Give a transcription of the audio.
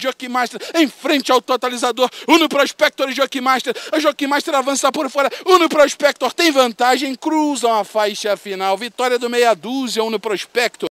Joaquim Master, em frente ao totalizador, Uno Prospector e Joaquim Master, a Joaquim Master avança por fora, Uno Prospector tem vantagem, cruzam a faixa final, vitória do meia dúzia, Uno Prospector.